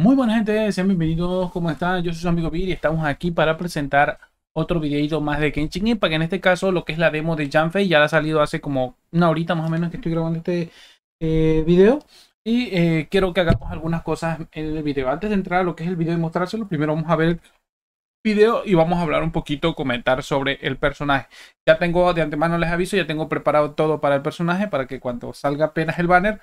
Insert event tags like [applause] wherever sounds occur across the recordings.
Muy buenas gente, sean bienvenidos, ¿cómo están? Yo soy su amigo Vir y estamos aquí para presentar otro videito más de Genshin Impact. En este caso, lo que es la demo de Janfei, ya la ha salido hace como una horita más o menos que estoy grabando este eh, video. Y eh, quiero que hagamos algunas cosas en el video. Antes de entrar a lo que es el video y mostrárselo, primero vamos a ver el video y vamos a hablar un poquito, comentar sobre el personaje. Ya tengo, de antemano les aviso, ya tengo preparado todo para el personaje, para que cuando salga apenas el banner,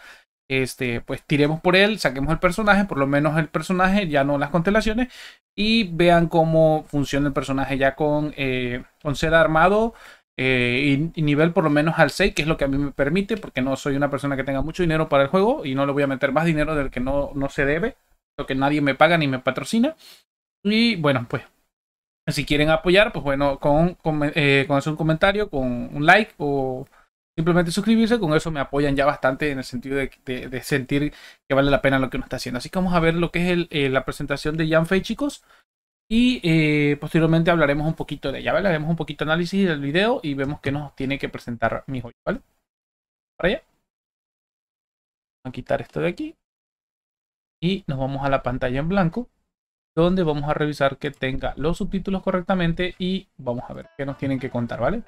este, pues tiremos por él, saquemos el personaje, por lo menos el personaje, ya no las constelaciones, y vean cómo funciona el personaje ya con, eh, con ser armado eh, y, nivel por lo menos al 6, que es lo que a mí me permite, porque no soy una persona que tenga mucho dinero para el juego y no le voy a meter más dinero del que no, no se debe, lo que nadie me paga ni me patrocina. Y bueno, pues si quieren apoyar, pues bueno, con, con eh, hacer un comentario, con un like o simplemente suscribirse, con eso me apoyan ya bastante en el sentido de, sentir que vale la pena lo que uno está haciendo. Así que vamos a ver lo que es eh, la presentación de Yanfei, chicos. Y eh, posteriormente hablaremos un poquito de ella, ¿vale? Haremos un poquito análisis del video y vemos qué nos tiene que presentar mi joya, ¿vale? Para allá. Vamos a quitar esto de aquí. Y nos vamos a la pantalla en blanco, donde vamos a revisar que tenga los subtítulos correctamente y vamos a ver qué nos tienen que contar, ¿vale?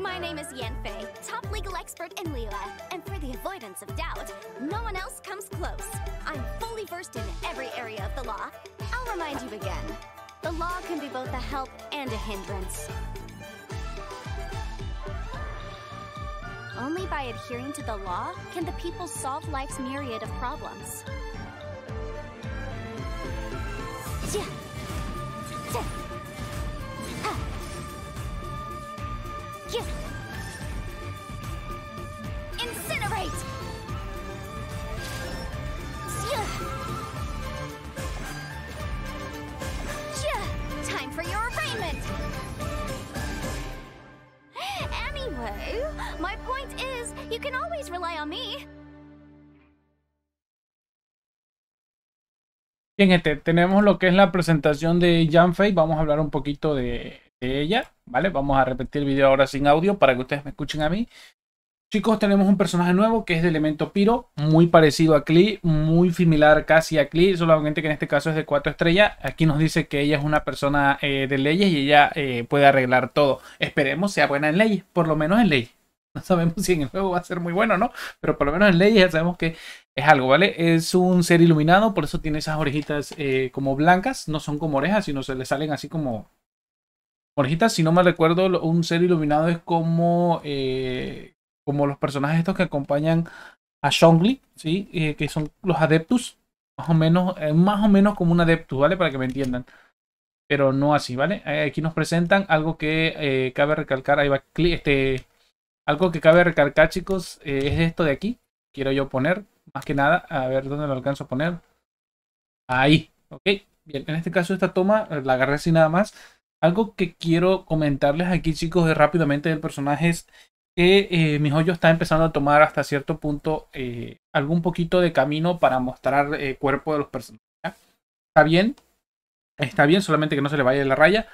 My name is Yanfei, top legal expert in Liyue, and for the avoidance of doubt, no one else comes close. I'm fully versed in every area of the law. I'll remind you again, the law can be both a help and a hindrance. Only by adhering to the law can the people solve life's myriad of problems. Yeah. Incinerate. Here. Incinerate! Time for your arraignment! Anyway, my point is, you can always rely on me. Bien, gente, tenemos lo que es la presentación de Janfei. Vamos a hablar un poquito de ella, eh, ¿vale? Vamos a repetir el video ahora sin audio para que ustedes me escuchen a mí. Chicos, tenemos un personaje nuevo que es de elemento piro, muy parecido a Klee, muy similar casi a Klee, solamente que en este caso es de cuatro estrellas. Aquí nos dice que ella es una persona eh, de leyes y ella eh, puede arreglar todo. Esperemos sea buena en leyes, por lo menos en leyes. [laughs] No sabemos si en el juego va a ser muy bueno o no, pero por lo menos en leyes ya sabemos que es algo, ¿vale? Es un ser iluminado, por eso tiene esas orejitas como blancas, no son como orejas, sino se le salen así como si no me recuerdo, un ser iluminado es como, eh, como los personajes estos que acompañan a Shongli, ¿sí? Eh, que son los adeptus, más o menos, eh, más o menos como un adeptus, ¿vale? Para que me entiendan. Pero no así, ¿vale? aquí nos presentan algo que cabe recalcar, ahí va, este, algo que cabe recalcar, chicos, es esto de aquí. Quiero yo poner, más que nada, a ver dónde lo alcanzo a poner. Ahí, ok. Bien, en este caso esta toma la agarré así nada más algo que quiero comentarles aquí, chicos, de eh, rápidamente del personaje es que eh, mi joyo está empezando a tomar hasta cierto punto eh, algún poquito de camino para mostrar el cuerpo de los personajes. Está bien, está bien, solamente que no se le vaya la raya.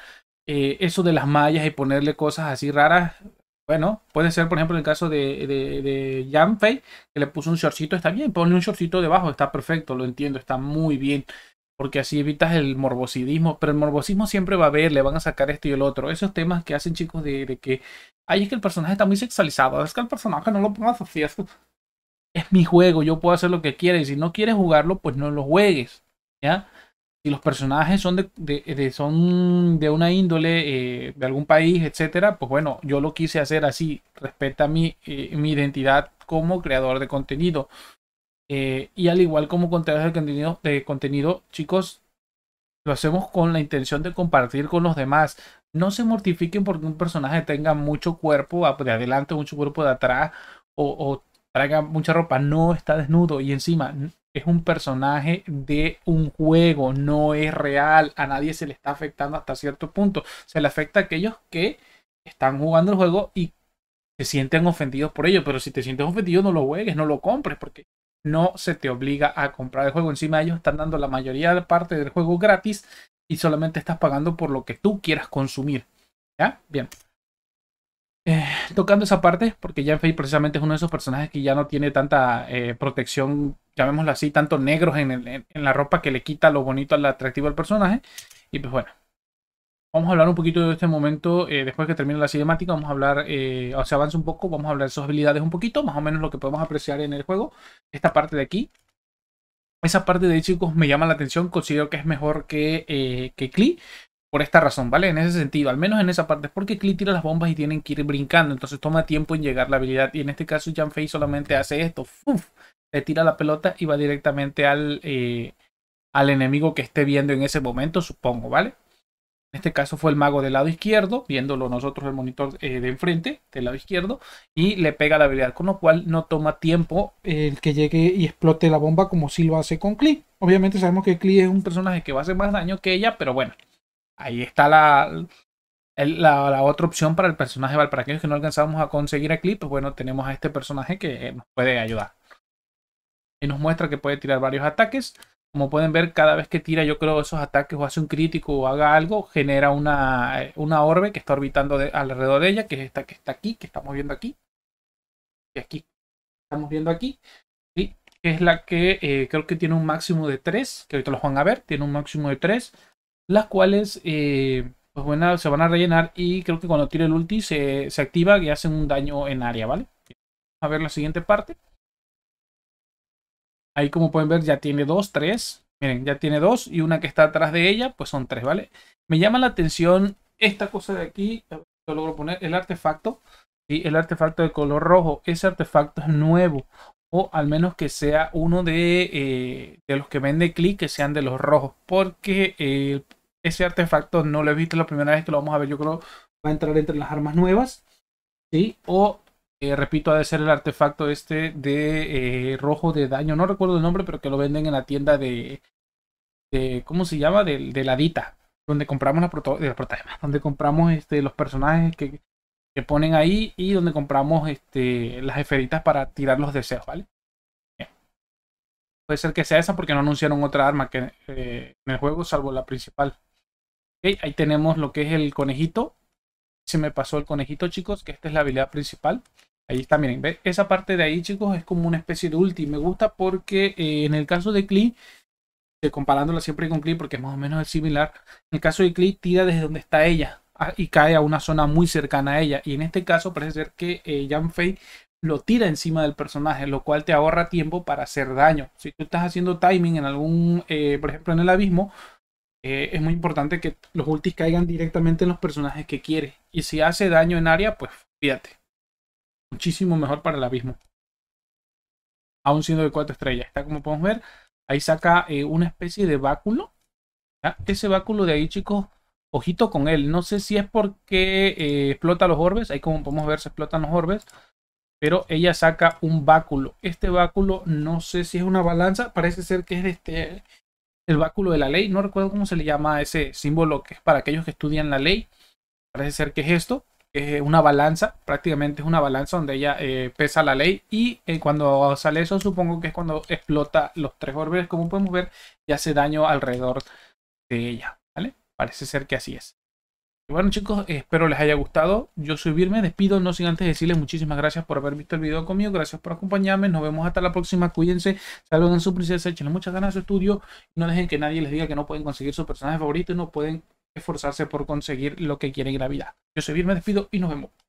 eso de las mallas y ponerle cosas así raras, bueno, puede ser, por ejemplo, en el caso de, de, de Janfei, que le puso un shortcito, está bien, ponle un shortcito debajo, está perfecto, lo entiendo, está muy bien porque así evitas el morbosidismo, pero el morbosismo siempre va a haber, le van a sacar esto y el otro, esos temas que hacen chicos de, que, ay, es que el personaje está muy sexualizado, es que el personaje no lo pongas así, es, mi juego, yo puedo hacer lo que quiera y si no quieres jugarlo, pues no lo juegues, ¿ya? Si los personajes son de, son de una índole, eh, de algún país, etcétera, pues bueno, yo lo quise hacer así, respeta mi, eh, mi identidad como creador de contenido. Eh, y al igual como con de contenido, de contenido, chicos, lo hacemos con la intención de compartir con los demás. No se mortifiquen porque un personaje tenga mucho cuerpo de adelante, mucho cuerpo de atrás o, o traiga mucha ropa. No está desnudo y encima es un personaje de un juego, no es real. A nadie se le está afectando hasta cierto punto. Se le afecta a aquellos que están jugando el juego y se sienten ofendidos por ello. Pero si te sientes ofendido, no lo juegues, no lo compres porque no se te obliga a comprar el juego. Encima ellos están dando la mayoría de parte del juego gratis y solamente estás pagando por lo que tú quieras consumir. ¿Ya? Bien. Eh, tocando esa parte, porque Jan Fei precisamente es uno de esos personajes que ya no tiene tanta eh, protección, llamémoslo así, tanto negros en, en, la ropa que le quita lo bonito, al atractivo al personaje. Y pues bueno, Vamos a hablar un poquito de este momento, eh, después que termine la cinemática, vamos a hablar, eh, o sea, avance un poco, vamos a hablar de sus habilidades un poquito, más o menos lo que podemos apreciar en el juego. Esta parte de aquí, esa parte de chicos, me llama la atención, considero que es mejor que, eh, que Klee, por esta razón, ¿vale? En ese sentido, al menos en esa parte, es porque Klee tira las bombas y tienen que ir brincando, entonces toma tiempo en llegar la habilidad, y en este caso Janfei solamente hace esto, le tira la pelota y va directamente al, eh, al enemigo que esté viendo en ese momento, supongo, ¿vale? este caso fue el mago del lado izquierdo, viéndolo nosotros el monitor eh, de enfrente, del lado izquierdo, y le pega la habilidad, con lo cual no toma tiempo el que llegue y explote la bomba como si lo hace con Klee. Obviamente sabemos que Klee es un personaje que va a hacer más daño que ella, pero bueno, ahí está la, la, otra opción para el personaje, para aquellos que no alcanzamos a conseguir a Klee, pues bueno, tenemos a este personaje que nos puede ayudar. Y nos muestra que puede tirar varios ataques. Como pueden ver, cada vez que tira, yo creo, esos ataques o hace un crítico o haga algo, genera una, eh, orbe que está orbitando alrededor de ella, que es esta que está aquí, que estamos viendo aquí. Y aquí. Estamos viendo aquí. Y es la que eh, creo que tiene un máximo de tres, que ahorita los van a ver, tiene un máximo de tres. las cuales eh, pues bueno, se van a rellenar y creo que cuando tire el ulti se, activa y hacen un daño en área, ¿vale? a ver la siguiente parte. Ahí como pueden ver ya tiene dos, tres. Miren, ya tiene dos y una que está atrás de ella, pues son tres, ¿vale? Me llama la atención esta cosa de aquí, lo logro poner, el artefacto. y El artefacto de color rojo, ese artefacto es nuevo. O al menos que sea uno de, eh, de los que vende clic que sean de los rojos. Porque eh, ese artefacto no lo he visto la primera vez que lo vamos a ver. Yo creo va a entrar entre las armas nuevas. ¿sí? O eh, repito, ha de ser el artefacto este de eh, rojo de daño. No recuerdo el nombre, pero que lo venden en la tienda de. ¿Cómo se llama? De, de la Dita. Donde compramos la, [laughs] Donde compramos este, los personajes que, ponen ahí. Y donde compramos este, las esferitas para tirar los deseos, ¿vale? Puede ser que sea esa porque no anunciaron otra arma que, eh, en el juego, salvo la principal. ahí tenemos lo que es el conejito. Se me pasó el conejito, chicos, que esta es la habilidad principal. Ahí está, miren, esa parte de ahí, chicos, es como una especie de ulti. Me gusta porque eh, en el caso de Klee, eh, comparándola siempre con Klee porque es más o menos es similar, en el caso de Klee tira desde donde está ella y cae a una zona muy cercana a ella. Y en este caso parece ser que Yanfei eh, lo tira encima del personaje, lo cual te ahorra tiempo para hacer daño. Si tú estás haciendo timing en algún, por ejemplo, en el abismo, es muy importante que los ultis caigan directamente en los personajes que quieres. Y si hace daño en área, pues fíjate muchísimo mejor para el abismo. Aún siendo de cuatro estrellas. Está como podemos ver. Ahí saca eh, una especie de báculo. Ese báculo de ahí, chicos, ojito con él. No sé si es porque eh, explota los orbes. Ahí como podemos ver se explotan los orbes. Pero ella saca un báculo. Este báculo no sé si es una balanza. Parece ser que es este, el báculo de la ley. No recuerdo cómo se le llama ese símbolo que es para aquellos que estudian la ley. Parece ser que es esto es eh, una balanza, prácticamente es una balanza donde ella eh, pesa la ley y eh, cuando sale eso supongo que es cuando explota los tres orbes, como podemos ver, y hace daño alrededor de ella, ¿vale? Parece ser que así es. Y bueno chicos, espero les haya gustado, yo soy despido, no sin antes decirles muchísimas gracias por haber visto el video conmigo, gracias por acompañarme, nos vemos hasta la próxima, cuídense, saluden a su princesa, echenle muchas ganas a su estudio, no dejen que nadie les diga que no pueden conseguir su personaje favorito y no pueden esforzarse por conseguir lo que quiere Gravidad. Yo soy Vir, me despido y nos vemos.